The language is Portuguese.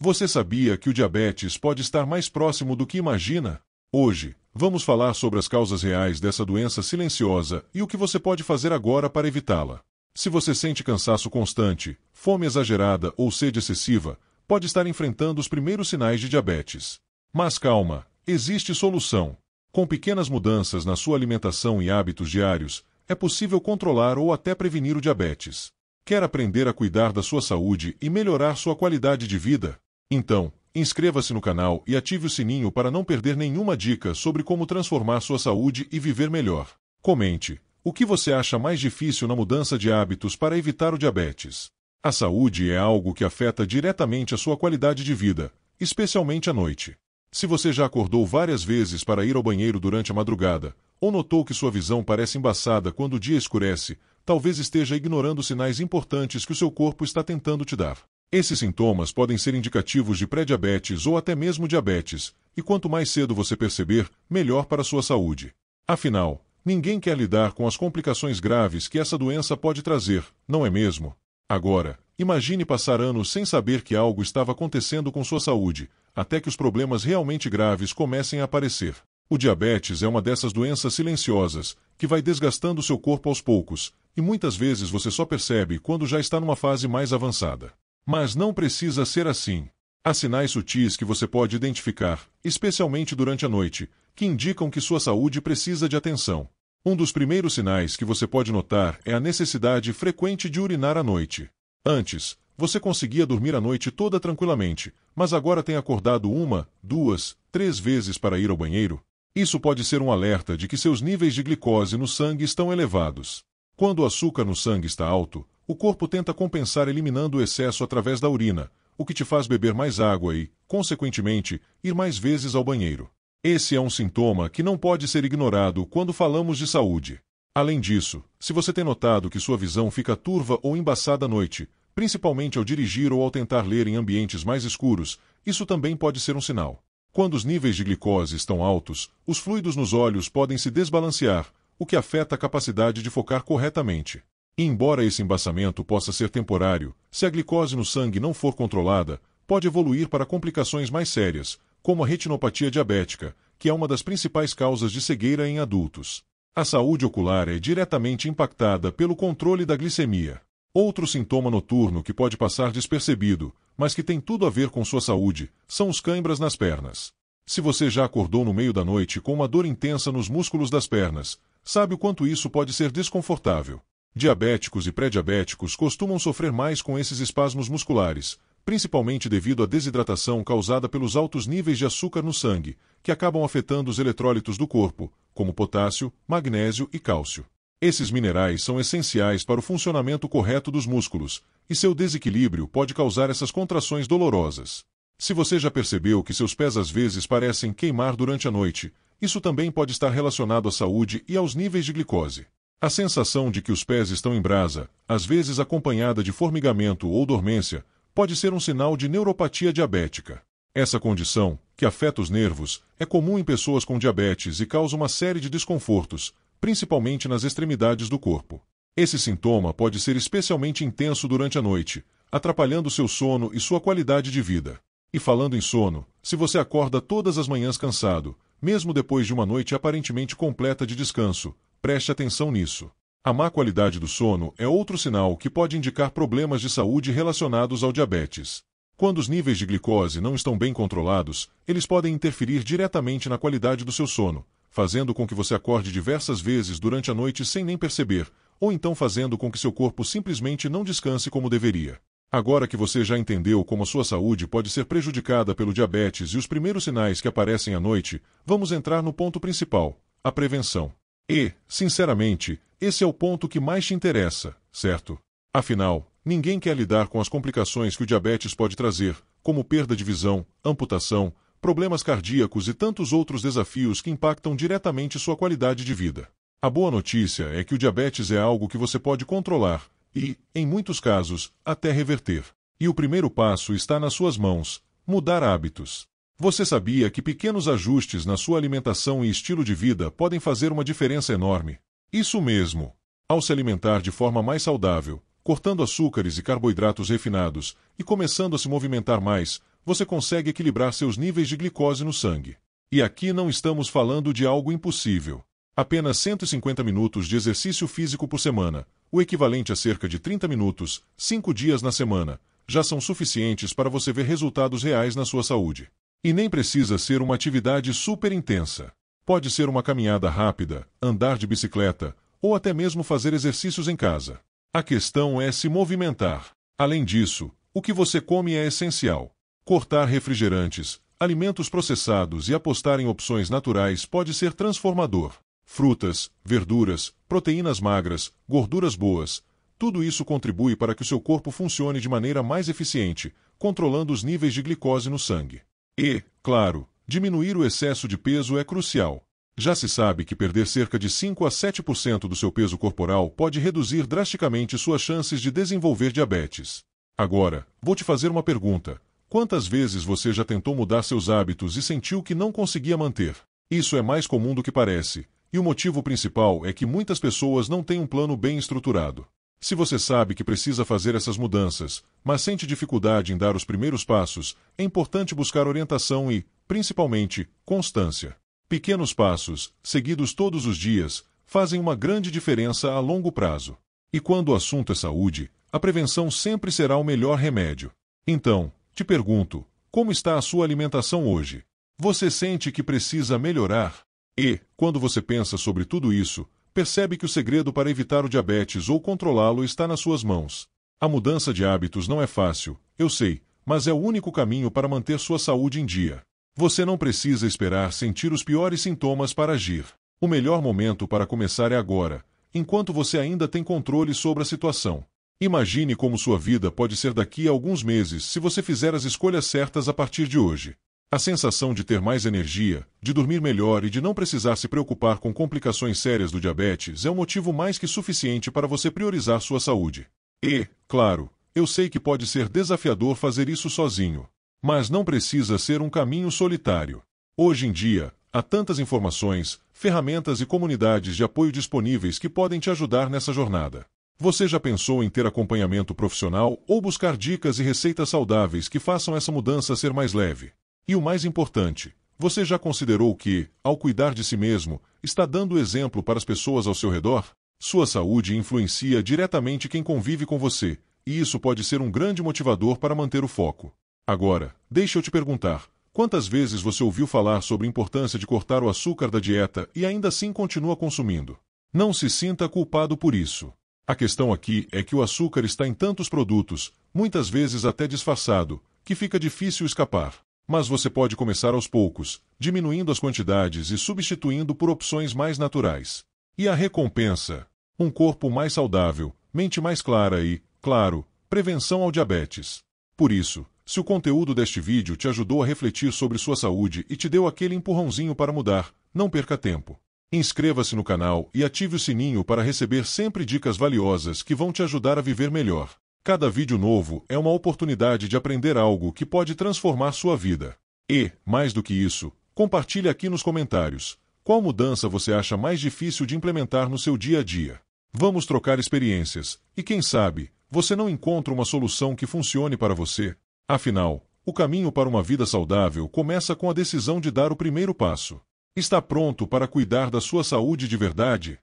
Você sabia que o diabetes pode estar mais próximo do que imagina? Hoje, vamos falar sobre as causas reais dessa doença silenciosa e o que você pode fazer agora para evitá-la. Se você sente cansaço constante, fome exagerada ou sede excessiva, pode estar enfrentando os primeiros sinais de diabetes. Mas calma, existe solução. Com pequenas mudanças na sua alimentação e hábitos diários, é possível controlar ou até prevenir o diabetes. Quer aprender a cuidar da sua saúde e melhorar sua qualidade de vida? Então, inscreva-se no canal e ative o sininho para não perder nenhuma dica sobre como transformar sua saúde e viver melhor. Comente: o que você acha mais difícil na mudança de hábitos para evitar o diabetes? A saúde é algo que afeta diretamente a sua qualidade de vida, especialmente à noite. Se você já acordou várias vezes para ir ao banheiro durante a madrugada, ou notou que sua visão parece embaçada quando o dia escurece, talvez esteja ignorando sinais importantes que o seu corpo está tentando te dar. Esses sintomas podem ser indicativos de pré-diabetes ou até mesmo diabetes, e quanto mais cedo você perceber, melhor para a sua saúde. Afinal, ninguém quer lidar com as complicações graves que essa doença pode trazer, não é mesmo? Agora, imagine passar anos sem saber que algo estava acontecendo com sua saúde, até que os problemas realmente graves comecem a aparecer. O diabetes é uma dessas doenças silenciosas que vai desgastando seu corpo aos poucos, e muitas vezes você só percebe quando já está numa fase mais avançada. Mas não precisa ser assim. Há sinais sutis que você pode identificar, especialmente durante a noite, que indicam que sua saúde precisa de atenção. Um dos primeiros sinais que você pode notar é a necessidade frequente de urinar à noite. Antes, você conseguia dormir a noite toda tranquilamente, mas agora tem acordado uma, duas, três vezes para ir ao banheiro. Isso pode ser um alerta de que seus níveis de glicose no sangue estão elevados. Quando o açúcar no sangue está alto, o corpo tenta compensar eliminando o excesso através da urina, o que te faz beber mais água e, consequentemente, ir mais vezes ao banheiro. Esse é um sintoma que não pode ser ignorado quando falamos de saúde. Além disso, se você tem notado que sua visão fica turva ou embaçada à noite, principalmente ao dirigir ou ao tentar ler em ambientes mais escuros, isso também pode ser um sinal. Quando os níveis de glicose estão altos, os fluidos nos olhos podem se desbalancear, o que afeta a capacidade de focar corretamente. E embora esse embaçamento possa ser temporário, se a glicose no sangue não for controlada, pode evoluir para complicações mais sérias, como a retinopatia diabética, que é uma das principais causas de cegueira em adultos. A saúde ocular é diretamente impactada pelo controle da glicemia. Outro sintoma noturno que pode passar despercebido, mas que tem tudo a ver com sua saúde, são os cãibras nas pernas. Se você já acordou no meio da noite com uma dor intensa nos músculos das pernas, sabe o quanto isso pode ser desconfortável. Diabéticos e pré-diabéticos costumam sofrer mais com esses espasmos musculares, principalmente devido à desidratação causada pelos altos níveis de açúcar no sangue, que acabam afetando os eletrólitos do corpo, como potássio, magnésio e cálcio. Esses minerais são essenciais para o funcionamento correto dos músculos, e seu desequilíbrio pode causar essas contrações dolorosas. Se você já percebeu que seus pés às vezes parecem queimar durante a noite, isso também pode estar relacionado à saúde e aos níveis de glicose. A sensação de que os pés estão em brasa, às vezes acompanhada de formigamento ou dormência, pode ser um sinal de neuropatia diabética. Essa condição, que afeta os nervos, é comum em pessoas com diabetes e causa uma série de desconfortos, principalmente nas extremidades do corpo. Esse sintoma pode ser especialmente intenso durante a noite, atrapalhando seu sono e sua qualidade de vida. E falando em sono, se você acorda todas as manhãs cansado, mesmo depois de uma noite aparentemente completa de descanso, preste atenção nisso. A má qualidade do sono é outro sinal que pode indicar problemas de saúde relacionados ao diabetes. Quando os níveis de glicose não estão bem controlados, eles podem interferir diretamente na qualidade do seu sono, fazendo com que você acorde diversas vezes durante a noite sem nem perceber, ou então fazendo com que seu corpo simplesmente não descanse como deveria. Agora que você já entendeu como a sua saúde pode ser prejudicada pelo diabetes e os primeiros sinais que aparecem à noite, vamos entrar no ponto principal, a prevenção. E, sinceramente, esse é o ponto que mais te interessa, certo? Afinal, ninguém quer lidar com as complicações que o diabetes pode trazer, como perda de visão, amputação, problemas cardíacos e tantos outros desafios que impactam diretamente sua qualidade de vida. A boa notícia é que o diabetes é algo que você pode controlar, e, em muitos casos, até reverter. E o primeiro passo está nas suas mãos: mudar hábitos. Você sabia que pequenos ajustes na sua alimentação e estilo de vida podem fazer uma diferença enorme? Isso mesmo. Ao se alimentar de forma mais saudável, cortando açúcares e carboidratos refinados e começando a se movimentar mais, você consegue equilibrar seus níveis de glicose no sangue. E aqui não estamos falando de algo impossível. Apenas 150 minutos de exercício físico por semana, o equivalente a cerca de 30 minutos, 5 dias na semana, já são suficientes para você ver resultados reais na sua saúde. E nem precisa ser uma atividade super intensa. Pode ser uma caminhada rápida, andar de bicicleta ou até mesmo fazer exercícios em casa. A questão é se movimentar. Além disso, o que você come é essencial. Cortar refrigerantes, alimentos processados e apostar em opções naturais pode ser transformador frutas, verduras, proteínas magras, gorduras boas. Tudo isso contribui para que o seu corpo funcione de maneira mais eficiente, controlando os níveis de glicose no sangue. E, claro, diminuir o excesso de peso é crucial. Já se sabe que perder cerca de 5 a 7% do seu peso corporal pode reduzir drasticamente suas chances de desenvolver diabetes. Agora, vou te fazer uma pergunta. Quantas vezes você já tentou mudar seus hábitos e sentiu que não conseguia manter? Isso é mais comum do que parece, e o motivo principal é que muitas pessoas não têm um plano bem estruturado. Se você sabe que precisa fazer essas mudanças, mas sente dificuldade em dar os primeiros passos, é importante buscar orientação e, principalmente, constância. Pequenos passos, seguidos todos os dias, fazem uma grande diferença a longo prazo. E quando o assunto é saúde, a prevenção sempre será o melhor remédio. Então, te pergunto: como está a sua alimentação hoje? Você sente que precisa melhorar? E, quando você pensa sobre tudo isso, percebe que o segredo para evitar o diabetes ou controlá-lo está nas suas mãos. A mudança de hábitos não é fácil, eu sei, mas é o único caminho para manter sua saúde em dia. Você não precisa esperar sentir os piores sintomas para agir. O melhor momento para começar é agora, enquanto você ainda tem controle sobre a situação. Imagine como sua vida pode ser daqui a alguns meses se você fizer as escolhas certas a partir de hoje. A sensação de ter mais energia, de dormir melhor e de não precisar se preocupar com complicações sérias do diabetes é um motivo mais que suficiente para você priorizar sua saúde. E, claro, eu sei que pode ser desafiador fazer isso sozinho, mas não precisa ser um caminho solitário. Hoje em dia, há tantas informações, ferramentas e comunidades de apoio disponíveis que podem te ajudar nessa jornada. Você já pensou em ter acompanhamento profissional ou buscar dicas e receitas saudáveis que façam essa mudança ser mais leve? E o mais importante, você já considerou que, ao cuidar de si mesmo, está dando exemplo para as pessoas ao seu redor? Sua saúde influencia diretamente quem convive com você, e isso pode ser um grande motivador para manter o foco. Agora, deixa eu te perguntar: quantas vezes você ouviu falar sobre a importância de cortar o açúcar da dieta e ainda assim continua consumindo? Não se sinta culpado por isso. A questão aqui é que o açúcar está em tantos produtos, muitas vezes até disfarçado, que fica difícil escapar. Mas você pode começar aos poucos, diminuindo as quantidades e substituindo por opções mais naturais. E a recompensa? Um corpo mais saudável, mente mais clara e, claro, prevenção ao diabetes. Por isso, se o conteúdo deste vídeo te ajudou a refletir sobre sua saúde e te deu aquele empurrãozinho para mudar, não perca tempo. Inscreva-se no canal e ative o sininho para receber sempre dicas valiosas que vão te ajudar a viver melhor. Cada vídeo novo é uma oportunidade de aprender algo que pode transformar sua vida. E, mais do que isso, compartilhe aqui nos comentários qual mudança você acha mais difícil de implementar no seu dia a dia. Vamos trocar experiências, e quem sabe, você não encontra uma solução que funcione para você. Afinal, o caminho para uma vida saudável começa com a decisão de dar o primeiro passo. Está pronto para cuidar da sua saúde de verdade?